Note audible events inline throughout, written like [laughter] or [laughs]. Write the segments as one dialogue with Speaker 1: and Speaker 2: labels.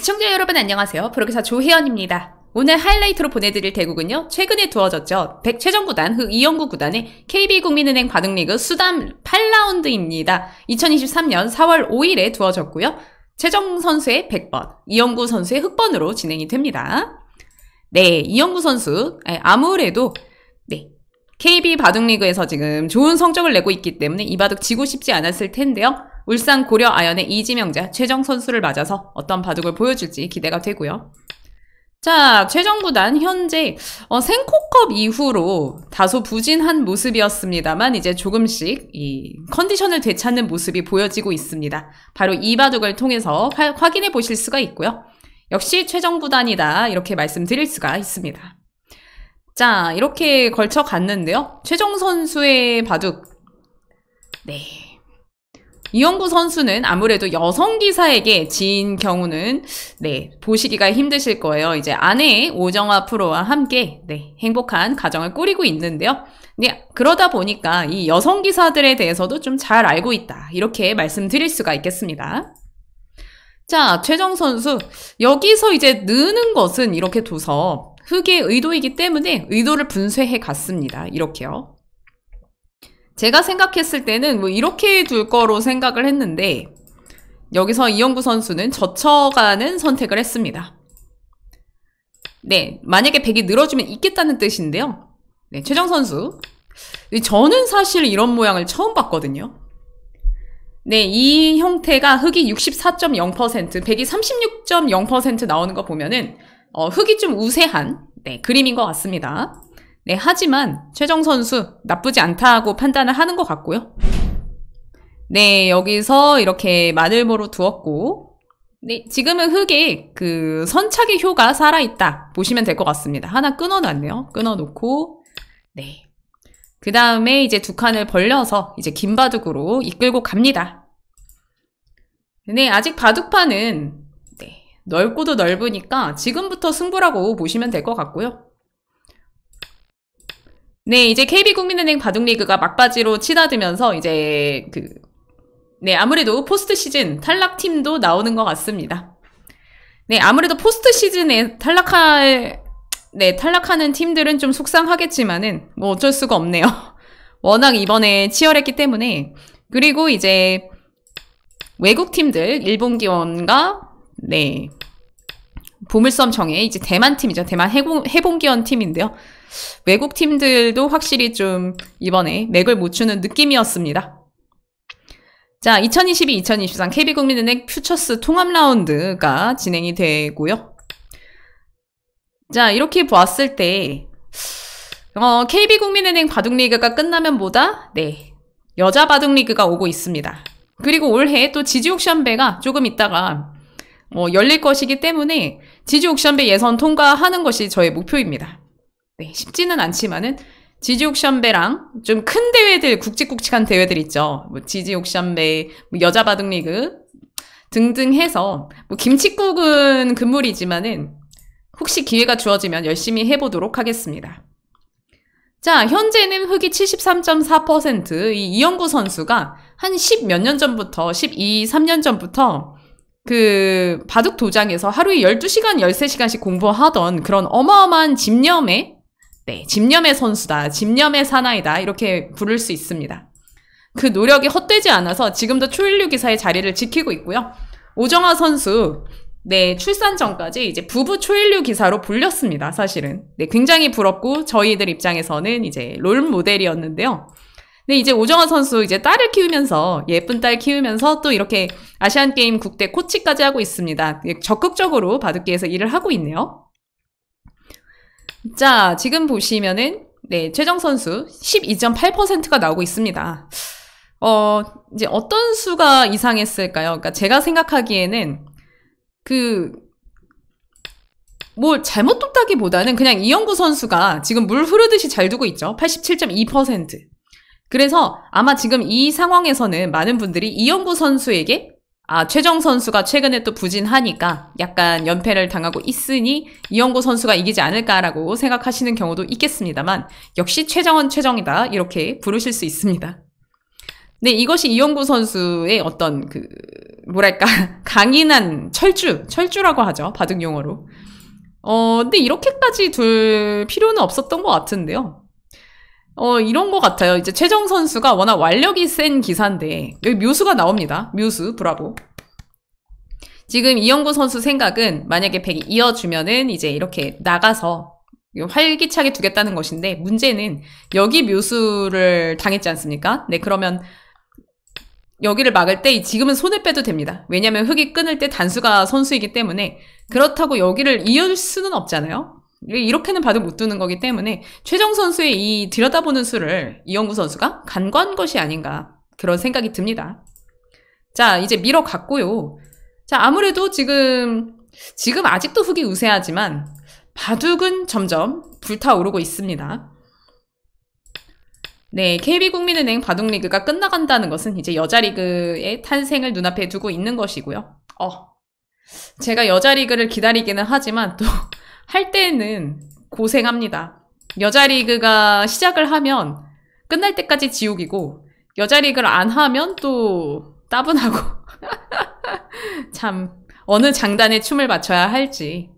Speaker 1: 시청자 여러분 안녕하세요. 프로기사 조혜연입니다. 오늘 하이라이트로 보내드릴 대국은요. 최근에 두어졌죠. 백최정 구단, 흑 이영구 구단의 KB국민은행 바둑리그 수담 8라운드입니다. 2023년 4월 5일에 두어졌고요. 최정 선수의 100번, 이영구 선수의 흑번으로 진행이 됩니다. 네, 이영구 선수 예, 아무래도 네, KB 바둑리그에서 지금 좋은 성적을 내고 있기 때문에 이 바둑 지고 싶지 않았을 텐데요. 울산 고려 아연의 이지명자 최정 선수를 맞아서 어떤 바둑을 보여줄지 기대가 되고요. 자, 최정구단 현재 어, 생코컵 이후로 다소 부진한 모습이었습니다만 이제 조금씩 이 컨디션을 되찾는 모습이 보여지고 있습니다. 바로 이 바둑을 통해서 화, 확인해 보실 수가 있고요. 역시 최정구단이다 이렇게 말씀드릴 수가 있습니다. 자, 이렇게 걸쳐 갔는데요. 최정 선수의 바둑 네, 이영구 선수는 아무래도 여성 기사에게 지인 경우는 네, 보시기가 힘드실 거예요. 이제 아내 의 오정화 프로와 함께 네, 행복한 가정을 꾸리고 있는데요. 네, 그러다 보니까 이 여성 기사들에 대해서도 좀 잘 알고 있다. 이렇게 말씀드릴 수가 있겠습니다. 자, 최정 선수. 여기서 이제 느는 것은 이렇게 둬서 흑의 의도이기 때문에 의도를 분쇄해 갔습니다. 이렇게요. 제가 생각했을 때는 뭐 이렇게 둘 거로 생각을 했는데 여기서 이영구 선수는 젖혀가는 선택을 했습니다. 네, 만약에 100이 늘어지면 있겠다는 뜻인데요. 네, 최정 선수. 저는 사실 이런 모양을 처음 봤거든요. 네, 이 형태가 흑이 64.0%, 백이36.0% 나오는 거 보면은 어, 흑이 좀 우세한 네, 그림인 것 같습니다. 네, 하지만 최정 선수 나쁘지 않다고 판단을 하는 것 같고요. 네, 여기서 이렇게 마늘보로 두었고, 네, 지금은 흙에 그 선착의 효가 살아있다. 보시면 될 것 같습니다. 하나 끊어놨네요. 끊어놓고, 네. 그 다음에 이제 두 칸을 벌려서 이제 긴 바둑으로 이끌고 갑니다. 네, 아직 바둑판은 네, 넓고도 넓으니까 지금부터 승부라고 보시면 될 것 같고요. 네, 이제 KB국민은행 바둑리그가 막바지로 치닫으면서 이제 그, 네, 아무래도 포스트 시즌 탈락팀도 나오는 것 같습니다. 네, 아무래도 포스트 시즌에 탈락할, 네, 탈락하는 팀들은 좀 속상하겠지만은 뭐 어쩔 수가 없네요. [laughs] 워낙 이번에 치열했기 때문에. 그리고 이제 외국 팀들, 일본 기원과, 네, 보물섬청의 이제 대만 팀이죠. 대만 해봉기원 팀인데요. 외국 팀들도 확실히 좀 이번에 맥을 못 추는 느낌이었습니다. 자, 2022-2023 KB국민은행 퓨처스 통합 라운드가 진행이 되고요. 자, 이렇게 보았을 때 어, KB국민은행 바둑리그가 끝나면 보다 네, 여자 바둑리그가 오고 있습니다. 그리고 올해 또 지지옥 션배가 조금 있다가 어, 열릴 것이기 때문에 지주 옥션배 예선 통과하는 것이 저의 목표입니다. 네, 쉽지는 않지만은 지지 옥션배랑 좀 큰 대회들 굵직굵직한 대회들 있죠. 뭐 지지 옥션배, 뭐 여자 바둑리그 등등 해서 뭐 김치국은 금물이지만은 혹시 기회가 주어지면 열심히 해보도록 하겠습니다. 자, 현재는 흑이 73.4%이 이영구 선수가 한 10 몇 년 전부터 12, 3년 전부터 그 바둑 도장에서 하루에 12시간, 13시간씩 공부하던 그런 어마어마한 집념의 네, 집념의 선수다. 집념의 사나이다. 이렇게 부를 수 있습니다. 그 노력이 헛되지 않아서 지금도 초일류 기사의 자리를 지키고 있고요. 오정화 선수 네, 출산 전까지 이제 부부 초일류 기사로 불렸습니다. 사실은. 네, 굉장히 부럽고 저희들 입장에서는 이제 롤 모델이었는데요. 근데 이제 오정환 선수 이제 딸을 키우면서 예쁜 딸 키우면서 또 이렇게 아시안 게임 국대 코치까지 하고 있습니다. 예, 적극적으로 바둑계에서 일을 하고 있네요. 자, 지금 보시면은 네, 최정 선수 12.8%가 나오고 있습니다. 어, 이제 어떤 수가 이상했을까요? 그러니까 제가 생각하기에는 그, 뭘 잘못 뒀다기보다는 그냥 이영구 선수가 지금 물 흐르듯이 잘 두고 있죠. 87.2%. 그래서 아마 지금 이 상황에서는 많은 분들이 이영구 선수에게 아, 최정 선수가 최근에 또 부진하니까 약간 연패를 당하고 있으니 이영구 선수가 이기지 않을까라고 생각하시는 경우도 있겠습니다만 역시 최정은 최정이다 이렇게 부르실 수 있습니다. 근데 네, 이것이 이영구 선수의 어떤 그 뭐랄까 [laughs] 강인한 철주 철주라고 하죠 바둑 용어로. 어 근데 이렇게까지 둘 필요는 없었던 것 같은데요. 어, 이런 것 같아요. 이제 최정 선수가 워낙 완력이 센 기사인데, 여기 묘수가 나옵니다. 묘수, 브라보. 지금 이영구 선수 생각은 만약에 100이 이어주면은 이제 이렇게 나가서 활기차게 두겠다는 것인데, 문제는 여기 묘수를 당했지 않습니까? 네, 그러면 여기를 막을 때 지금은 손을 빼도 됩니다. 왜냐면 흙이 끊을 때 단수가 선수이기 때문에 그렇다고 여기를 이을 수는 없잖아요. 이렇게는 받을 못 두는 거기 때문에 최정 선수의 이 들여다보는 수를 이영구 선수가 간과한 것이 아닌가 그런 생각이 듭니다. 자 이제 밀어갔고요. 자 아무래도 지금 지금 아직도 흙이 우세하지만 바둑은 점점 불타오르고 있습니다. 네, KB국민은행 바둑리그가 끝나간다는 것은 이제 여자리그의 탄생을 눈앞에 두고 있는 것이고요. 어, 제가 여자리그를 기다리기는 하지만 또할 때는 고생합니다. 여자 리그가 시작을 하면 끝날 때까지 지옥이고 여자 리그를 안 하면 또 따분하고 [laughs] 참 어느 장단에 춤을 맞춰야 할지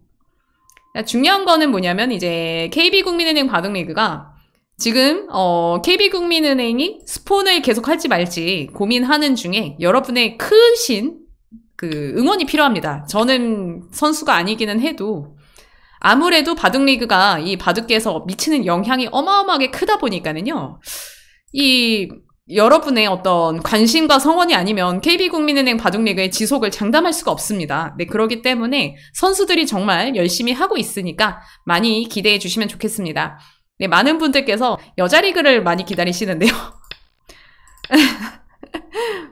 Speaker 1: 중요한 거는 뭐냐면 이제 KB국민은행 바둑리그가 지금 어, KB국민은행이 스폰을 계속 할지 말지 고민하는 중에 여러분의 크신 그 응원이 필요합니다. 저는 선수가 아니기는 해도 아무래도 바둑리그가 이 바둑계에서 미치는 영향이 어마어마하게 크다 보니까는요. 이 여러분의 어떤 관심과 성원이 아니면 KB국민은행 바둑리그의 지속을 장담할 수가 없습니다. 네, 그러기 때문에 선수들이 정말 열심히 하고 있으니까 많이 기대해 주시면 좋겠습니다. 네, 많은 분들께서 여자리그를 많이 기다리시는데요. [laughs]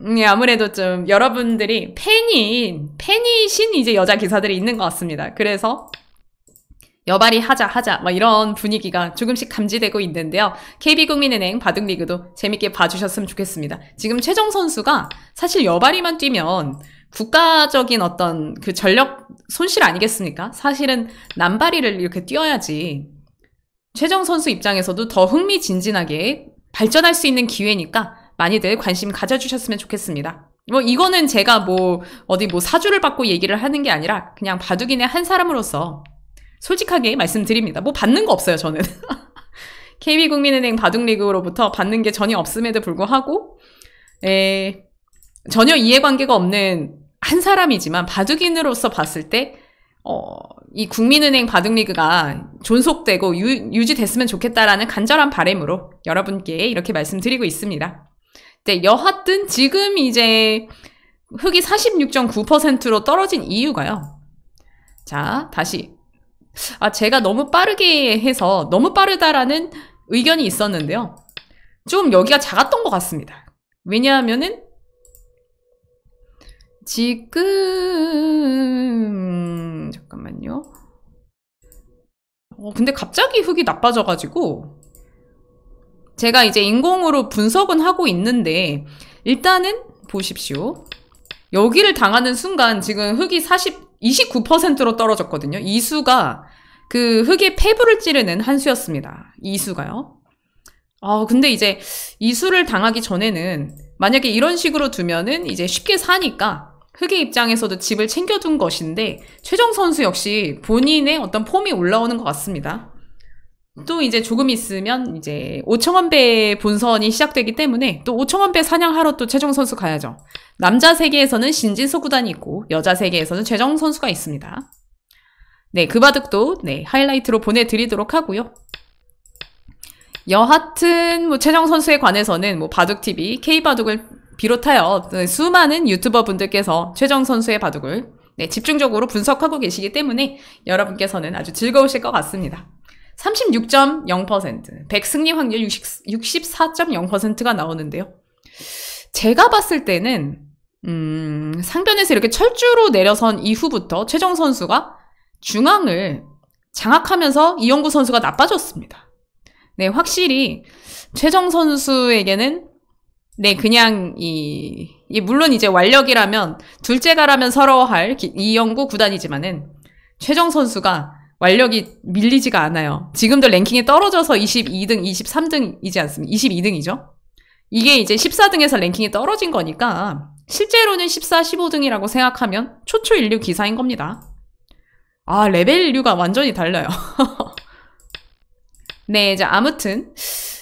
Speaker 1: 음, 예, 아무래도 좀 여러분들이 팬인, 팬이신 이제 여자 기사들이 있는 것 같습니다. 그래서 여발이 하자 하자 막 뭐 이런 분위기가 조금씩 감지되고 있는데요. KB국민은행 바둑리그도 재밌게 봐주셨으면 좋겠습니다. 지금 최정 선수가 사실 여발이만 뛰면 국가적인 어떤 그 전력 손실 아니겠습니까? 사실은 남발이를 이렇게 뛰어야지 최정 선수 입장에서도 더 흥미진진하게 발전할 수 있는 기회니까 많이들 관심 가져주셨으면 좋겠습니다. 뭐 이거는 제가 뭐 어디 뭐 사주를 받고 얘기를 하는 게 아니라 그냥 바둑인의 한 사람으로서 솔직하게 말씀드립니다. 뭐 받는 거 없어요, 저는. [laughs] KB국민은행 바둑리그로부터 받는 게 전혀 없음에도 불구하고 에, 전혀 이해관계가 없는 한 사람이지만 바둑인으로서 봤을 때 어, 이 국민은행 바둑리그가 존속되고 유, 유지됐으면 좋겠다라는 간절한 바램으로 여러분께 이렇게 말씀드리고 있습니다. 근 네, 여하튼 지금 이제 흙이 46.9%로 떨어진 이유가요. 자, 다시. 아, 제가 너무 빠르게 해서 너무 빠르다라는 의견이 있었는데요. 좀 여기가 작았던 것 같습니다. 왜냐하면은 지금 잠깐만요. 어, 근데 갑자기 흙이 나빠져가지고 제가 이제 인공으로 분석은 하고 있는데 일단은 보십시오. 여기를 당하는 순간 지금 흙이 40, 29%로 떨어졌거든요. 이 수가 그 흙의 폐부를 찌르는 한 수였습니다. 이 수가요. 아, 근데 이제 이 수를 당하기 전에는 만약에 이런 식으로 두면은 이제 쉽게 사니까 흑의 입장에서도 집을 챙겨둔 것인데 최종 선수 역시 본인의 어떤 폼이 올라오는 것 같습니다. 음. 또 이제 조금 있으면 이제 오청원배 본선이 시작되기 때문에 또 오청원배 사냥하러 또최종 선수 가야죠. 남자 세계에서는 신진서 구단이 있고 여자 세계에서는 최정 선수가 있습니다. 네, 그 바둑도 네, 하이라이트로 보내드리도록 하고요. 여하튼 뭐 최정 선수에 관해서는 뭐 바둑TV, K바둑을 비롯하여 네, 수많은 유튜버 분들께서 최정 선수의 바둑을 네, 집중적으로 분석하고 계시기 때문에 여러분께서는 아주 즐거우실 것 같습니다. 36.0%, 100승리 확률 60, 64.0%가 나오는데요. 제가 봤을 때는 음, 상변에서 이렇게 철주로 내려선 이후부터 최종 선수가 중앙을 장악하면서 이영구 선수가 나빠졌습니다. 네, 확실히 최정 선수에게는 네, 그냥 이, 이 물론 이제 완력이라면 둘째가라면 서러워할 이영구 구단이지만은 최정 선수가 완력이 밀리지가 않아요. 지금도 랭킹이 떨어져서 22등, 23등이지 않습니까? 22등이죠. 이게 이제 14등에서 랭킹이 떨어진 거니까 실제로는 14, 15등이라고 생각하면 초초 인류 기사인 겁니다. 아, 레벨 인류가 완전히 달라요. [laughs] 네, 이제 아무튼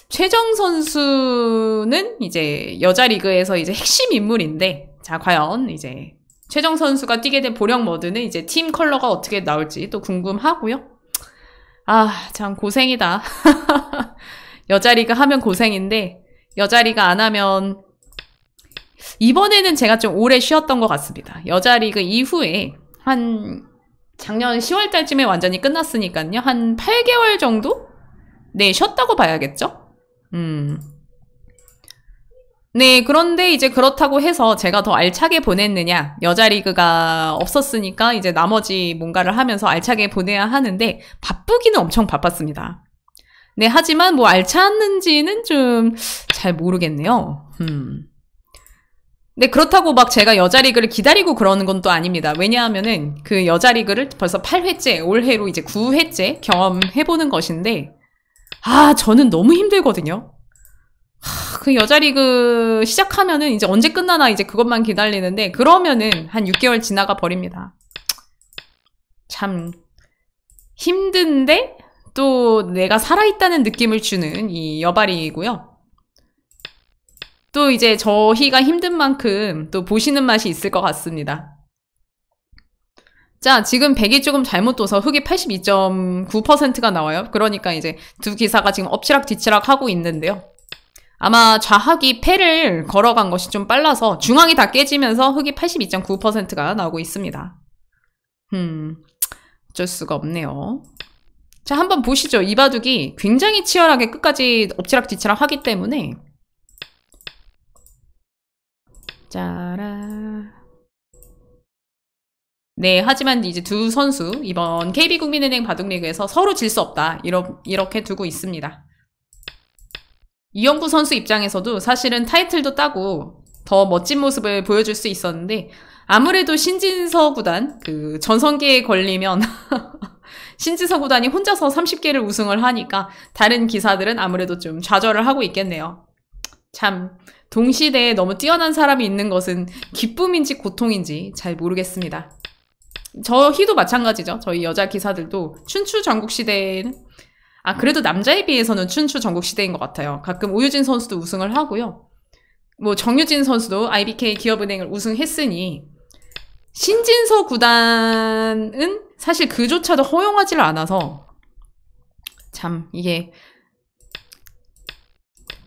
Speaker 1: 최정 선수는 이제 여자 리그에서 이제 핵심 인물인데 자, 과연 이제 최정 선수가 뛰게 된 보령 머드는 이제 팀 컬러가 어떻게 나올지 또 궁금하고요. 아, 참 고생이다. [laughs] 여자리가 하면 고생인데 여자리가 안 하면 이번에는 제가 좀 오래 쉬었던 것 같습니다. 여자리그 이후에 한 작년 10월 달쯤에 완전히 끝났으니까요. 한 8개월 정도? 네, 쉬었다고 봐야겠죠? 음. 네, 그런데 이제 그렇다고 해서 제가 더 알차게 보냈느냐, 여자 리그가 없었으니까 이제 나머지 뭔가를 하면서 알차게 보내야 하는데, 바쁘기는 엄청 바빴습니다. 네, 하지만 뭐 알찼는지는 좀 잘 모르겠네요. 음. 네, 그렇다고 막 제가 여자 리그를 기다리고 그러는 건 또 아닙니다. 왜냐하면은 그 여자 리그를 벌써 8회째, 올해로 이제 9회째 경험해보는 것인데, 아, 저는 너무 힘들거든요. 그 여자 리그 시작하면은 이제 언제 끝나나 이제 그것만 기다리는데 그러면은 한 6개월 지나가 버립니다. 참 힘든데 또 내가 살아있다는 느낌을 주는 이 여발이고요. 또 이제 저희가 힘든 만큼 또 보시는 맛이 있을 것 같습니다. 자, 지금 100이 조금 잘못 떠서 흑이 82.9%가 나와요. 그러니까 이제 두 기사가 지금 엎치락 뒤치락 하고 있는데요. 아마 좌학이 패를 걸어간 것이 좀 빨라서 중앙이 다 깨지면서 흑이 82.9%가 나오고 있습니다. 음, 어쩔 수가 없네요. 자, 한번 보시죠. 이 바둑이 굉장히 치열하게 끝까지 엎치락뒤치락 하기 때문에 짜라 네, 하지만 이제 두 선수 이번 KB국민은행 바둑리그에서 서로 질 수 없다 이러, 이렇게 두고 있습니다. 이영구 선수 입장에서도 사실은 타이틀도 따고 더 멋진 모습을 보여줄 수 있었는데 아무래도 신진서 구단 그 전성기에 걸리면 [laughs] 신진서 구단이 혼자서 30개를 우승을 하니까 다른 기사들은 아무래도 좀 좌절을 하고 있겠네요. 참 동시대에 너무 뛰어난 사람이 있는 것은 기쁨인지 고통인지 잘 모르겠습니다. 저희도 마찬가지죠. 저희 여자 기사들도 춘추 전국시대에는 아 그래도 남자에 비해서는 춘추 전국 시대인 것 같아요. 가끔 우유진 선수도 우승을 하고요. 뭐 정유진 선수도 IBK 기업은행을 우승했으니 신진서 구단은 사실 그조차도 허용하지를 않아서 참 이게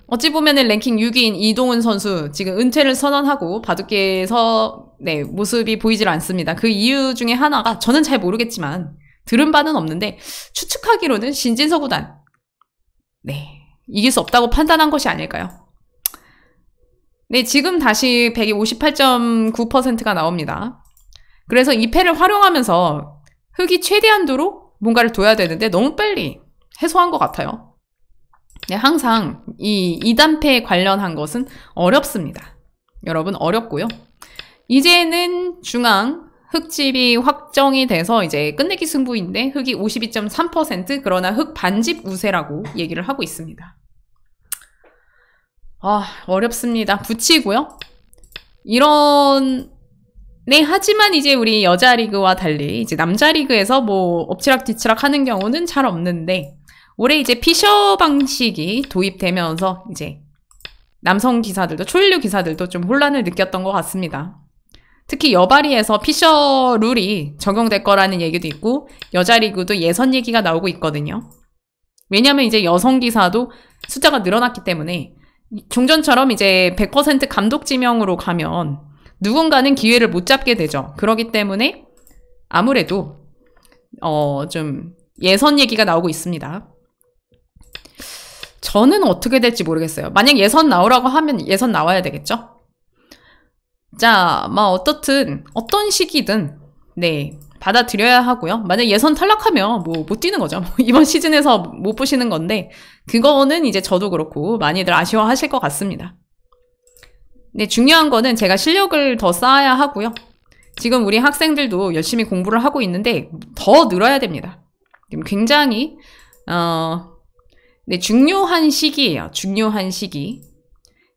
Speaker 1: 어찌 보면은 랭킹 6위인 이동훈 선수 지금 은퇴를 선언하고 바둑계에서 네 모습이 보이질 않습니다. 그 이유 중에 하나가 저는 잘 모르겠지만 들은 바는 없는데 추측하기로는 신진서구단 네 이길 수 없다고 판단한 것이 아닐까요? 네 지금 다시 158.9%가 나옵니다. 그래서 이 패를 활용하면서 흙이 최대한도로 뭔가를 둬야 되는데 너무 빨리 해소한 것 같아요. 네, 항상 이 이단패에 관련한 것은 어렵습니다. 여러분 어렵고요. 이제는 중앙 흑집이 확정이 돼서 이제 끝내기 승부인데 흑이 52.3% 그러나 흑 반집 우세라고 얘기를 하고 있습니다. 아, 어렵습니다. 붙이고요. 이런 네, 하지만 이제 우리 여자 리그와 달리 이제 남자 리그에서 뭐 엎치락 뒤치락 하는 경우는 잘 없는데 올해 이제 피셔 방식이 도입되면서 이제 남성 기사들도 초일류 기사들도 좀 혼란을 느꼈던 것 같습니다. 특히 여바리에서 피셔 룰이 적용될 거라는 얘기도 있고 여자 리그도 예선 얘기가 나오고 있거든요. 왜냐하면 이제 여성 기사도 숫자가 늘어났기 때문에 종전처럼 이제 100% 감독 지명으로 가면 누군가는 기회를 못 잡게 되죠. 그러기 때문에 아무래도 어좀 예선 얘기가 나오고 있습니다. 저는 어떻게 될지 모르겠어요. 만약 예선 나오라고 하면 예선 나와야 되겠죠? 자, 뭐 어떻든 어떤 시기든 네 받아들여야 하고요. 만약 예선 탈락하면 뭐 못 뛰는 거죠. 뭐, [laughs] 이번 시즌에서 못 보시는 건데 그거는 이제 저도 그렇고 많이들 아쉬워하실 것 같습니다. 네, 중요한 거는 제가 실력을 더 쌓아야 하고요. 지금 우리 학생들도 열심히 공부를 하고 있는데 더 늘어야 됩니다. 굉장히 어, 네, 중요한 시기예요. 중요한 시기.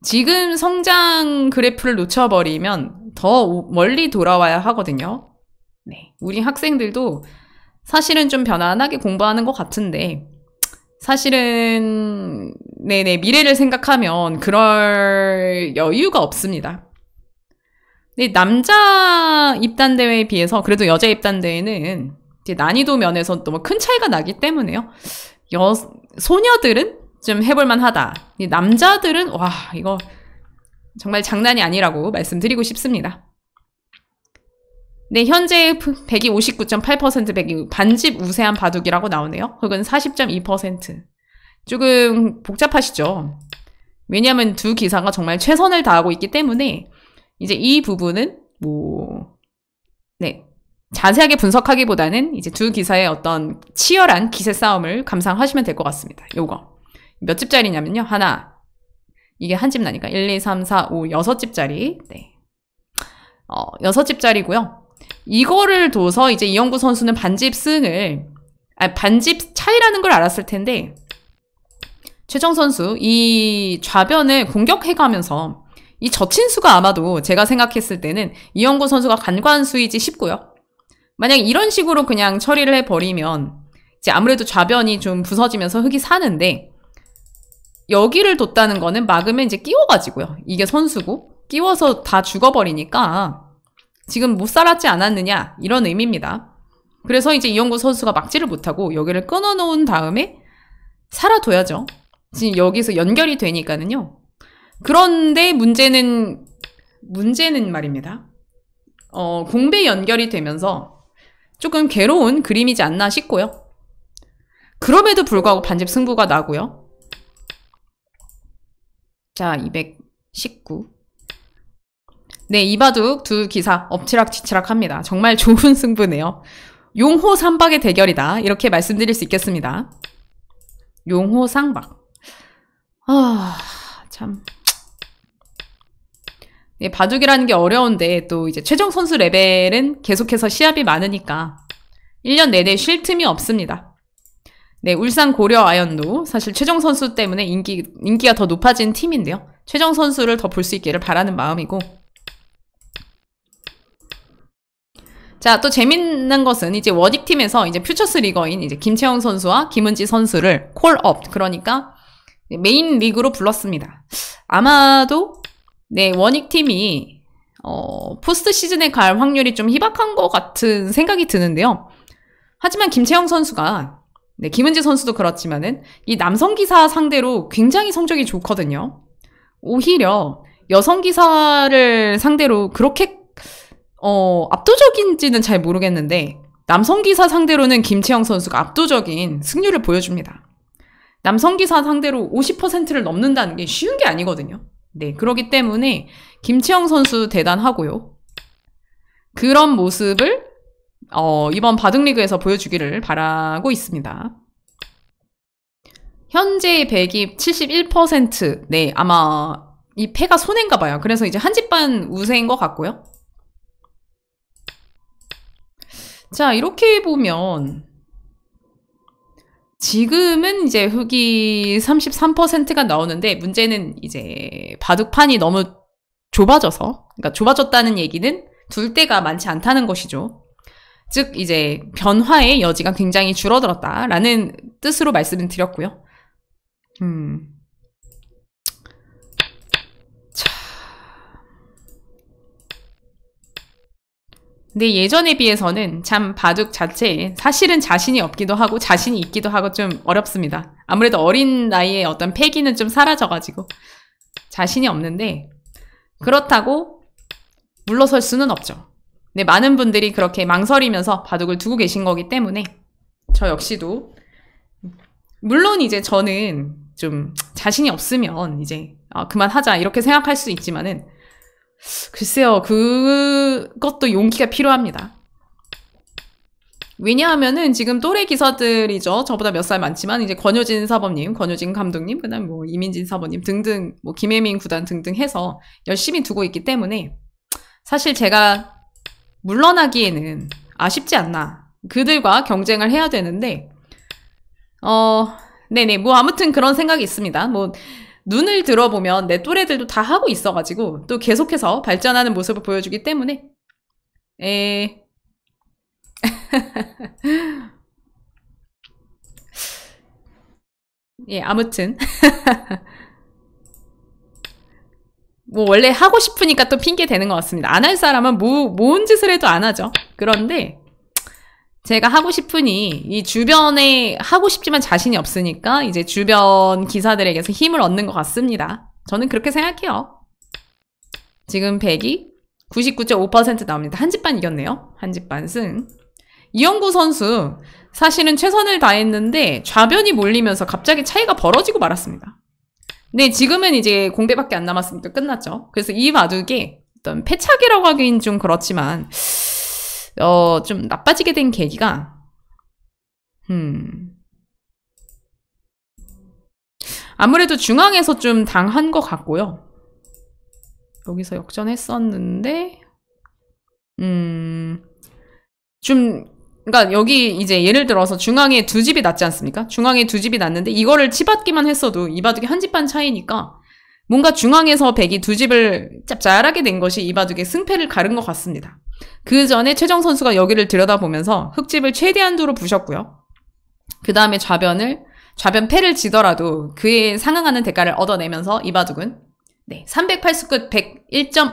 Speaker 1: 지금 성장 그래프를 놓쳐버리면 더 멀리 돌아와야 하거든요. 네. 우리 학생들도 사실은 좀 변안하게 공부하는 것 같은데, 사실은, 네네, 미래를 생각하면 그럴 여유가 없습니다. 근 남자 입단대회에 비해서 그래도 여자 입단대회는 난이도 면에서 너무 뭐 큰 차이가 나기 때문에요. 여, 소녀들은 좀 해볼만 하다. 남자들은, 와, 이거 정말 장난이 아니라고 말씀드리고 싶습니다. 네, 현재 159.8% 백이 반집 우세한 바둑이라고 나오네요. 혹은 40.2%. 조금 복잡하시죠? 왜냐하면 두 기사가 정말 최선을 다하고 있기 때문에 이제 이 부분은 뭐, 네. 자세하게 분석하기보다는 이제 두 기사의 어떤 치열한 기세 싸움을 감상하시면 될 것 같습니다. 요거. 몇 집짜리냐면요. 하나. 이게 한 집 나니까 1, 2, 3, 4, 5, 6집짜리. 네. 어, 6집짜리고요. 이거를 둬서 이제 이영구 선수는 반집 승을 아, 반집 차이라는 걸 알았을 텐데 최정 선수 이 좌변을 공격해가면서 이 저친수가 아마도 제가 생각했을 때는 이영구 선수가 간관수이지 싶고요. 만약 이런 식으로 그냥 처리를 해버리면 이제 아무래도 좌변이 좀 부서지면서 흙이 사는데 여기를 뒀다는 거는 막으면 이제 끼워가지고요. 이게 선수고 끼워서 다 죽어버리니까 지금 못 살았지 않았느냐 이런 의미입니다. 그래서 이제 이영구 선수가 막지를 못하고 여기를 끊어놓은 다음에 살아둬야죠. 지금 여기서 연결이 되니까는요. 그런데 문제는 문제는 말입니다. 어, 공배 연결이 되면서 조금 괴로운 그림이지 않나 싶고요. 그럼에도 불구하고 반집 승부가 나고요. 자, 219. 네, 이바둑 두 기사 엎치락뒤치락 합니다. 정말 [laughs] 좋은 승부네요. 용호 삼박의 대결이다. 이렇게 말씀드릴 수 있겠습니다. 용호 삼박 아, 참. 네, 바둑이라는 게 어려운데 또 이제 최종 선수 레벨은 계속해서 시합이 많으니까 1년 내내 쉴 틈이 없습니다. 네, 울산 고려 아연도 사실 최정 선수 때문에 인기, 인기가 더 높아진 팀인데요. 최정 선수를 더 볼 수 있기를 바라는 마음이고. 자, 또 재밌는 것은 이제 워익팀에서 이제 퓨처스 리거인 이제 김채영 선수와 김은지 선수를 콜업, 그러니까 메인 리그로 불렀습니다. 아마도, 네, 원익팀이, 어, 포스트 시즌에 갈 확률이 좀 희박한 것 같은 생각이 드는데요. 하지만 김채영 선수가 네, 김은지 선수도 그렇지만은 이 남성 기사 상대로 굉장히 성적이 좋거든요. 오히려 여성 기사를 상대로 그렇게 어, 압도적인지는 잘 모르겠는데 남성 기사 상대로는 김채영 선수가 압도적인 승률을 보여줍니다. 남성 기사 상대로 50%를 넘는다는 게 쉬운 게 아니거든요. 네, 그렇기 때문에 김채영 선수 대단하고요. 그런 모습을 어, 이번 바둑리그에서 보여주기를 바라고 있습니다. 현재의 1 0 0 71%, 네, 아마 이 패가 손해인가 봐요. 그래서 이제 한 집 반 우세인 것 같고요. 자, 이렇게 보면 지금은 이제 흑이 33%가 나오는데 문제는 이제 바둑판이 너무 좁아져서 그러니까 좁아졌다는 얘기는 둘 때가 많지 않다는 것이죠. 즉 이제 변화의 여지가 굉장히 줄어들었다라는 뜻으로 말씀을 드렸고요. 음. 근데 예전에 비해서는 참 바둑 자체에 사실은 자신이 없기도 하고 자신이 있기도 하고 좀 어렵습니다. 아무래도 어린 나이에 어떤 패기는 좀 사라져가지고 자신이 없는데 그렇다고 물러설 수는 없죠. 네, 많은 분들이 그렇게 망설이면서 바둑을 두고 계신 거기 때문에 저 역시도 물론 이제 저는 좀 자신이 없으면 이제 아, 그만하자 이렇게 생각할 수 있지만은 글쎄요 그것도 용기가 필요합니다. 왜냐하면은 지금 또래 기사들이죠. 저보다 몇 살 많지만 이제 권효진 사범님, 권효진 감독님, 그다음 뭐 이민진 사범님 등등 뭐 김혜민 구단 등등 해서 열심히 두고 있기 때문에 사실 제가 물러나기에는 아쉽지 않나. 그들과 경쟁을 해야 되는데, 어, 네네. 뭐 아무튼 그런 생각이 있습니다. 뭐, 눈을 들어보면 내 또래들도 다 하고 있어가지고, 또 계속해서 발전하는 모습을 보여주기 때문에, 에, [laughs] 예, 아무튼. [laughs] 뭐 원래 하고 싶으니까 또 핑계 되는 것 같습니다. 안 할 사람은 뭐, 뭔 짓을 해도 안 하죠. 그런데 제가 하고 싶으니 이 주변에 하고 싶지만 자신이 없으니까 이제 주변 기사들에게서 힘을 얻는 것 같습니다. 저는 그렇게 생각해요. 지금 100이 99.5% 나옵니다. 한 집 반 이겼네요. 한 집 반 승. 이영구 선수 사실은 최선을 다했는데 좌변이 몰리면서 갑자기 차이가 벌어지고 말았습니다. 근데 네, 지금은 이제 공대밖에 안 남았으니까 끝났죠. 그래서 이마둑이 어떤 패착이라고 하긴 좀 그렇지만 어, 좀 나빠지게 된 계기가 음. 아무래도 중앙에서 좀 당한 것 같고요. 여기서 역전했었는데, 음, 좀 그러니까 여기 이제 예를 들어서 중앙에 두 집이 났지 않습니까? 중앙에 두 집이 났는데 이거를 치받기만 했어도 이바둑이 한집판 차이니까 뭔가 중앙에서 백이 두 집을 짭짤하게 된 것이 이바둑의 승패를 가른 것 같습니다. 그 전에 최정 선수가 여기를 들여다보면서 흑집을 최대한 도로 부셨고요. 그 다음에 좌변을 좌변 패를 지더라도 그에 상응하는 대가를 얻어내면서 이바둑은 네, 380끝 0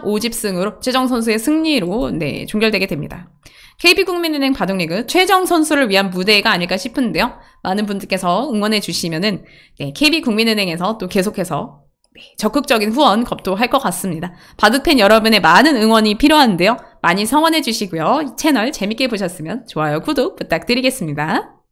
Speaker 1: 101.5집승으로 최정 선수의 승리로 네, 종결되게 됩니다. KB국민은행 바둑리그 최정 선수를 위한 무대가 아닐까 싶은데요. 많은 분들께서 응원해 주시면은 네, KB국민은행에서 또 계속해서 네, 적극적인 후원 검토할 것 같습니다. 바둑팬 여러분의 많은 응원이 필요한데요. 많이 성원해 주시고요. 채널 재밌게 보셨으면 좋아요, 구독 부탁드리겠습니다.